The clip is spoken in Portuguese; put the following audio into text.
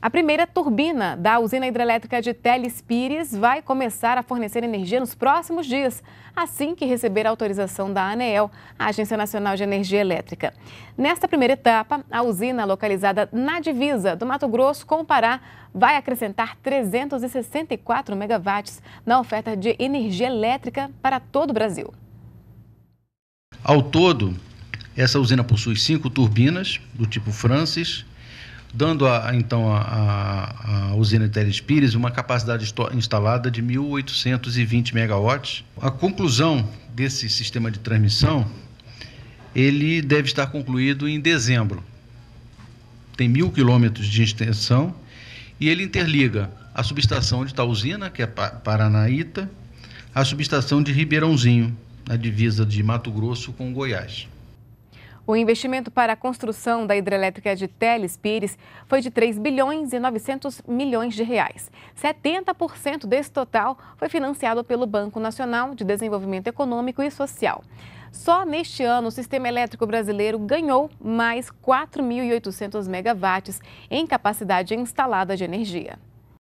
A primeira turbina da usina hidrelétrica de Teles Pires vai começar a fornecer energia nos próximos dias, assim que receber a autorização da ANEEL, a Agência Nacional de Energia Elétrica. Nesta primeira etapa, a usina, localizada na divisa do Mato Grosso com o Pará, vai acrescentar 364 megawatts na oferta de energia elétrica para todo o Brasil. Ao todo, essa usina possui cinco turbinas do tipo Francis, dando a, então à usina de Pires uma capacidade instalada de 1.820 megawatts. A conclusão desse sistema de transmissão ele deve estar concluído em dezembro. Tem mil quilômetros de extensão e ele interliga a subestação de Tausina, que é Paranaíta, a subestação de Ribeirãozinho, na divisa de Mato Grosso com Goiás. O investimento para a construção da hidrelétrica de Teles Pires foi de 3 bilhões e 900 milhões de reais. 70% desse total foi financiado pelo Banco Nacional de Desenvolvimento Econômico e Social. Só neste ano, o sistema elétrico brasileiro ganhou mais 4.800 megawatts em capacidade instalada de energia.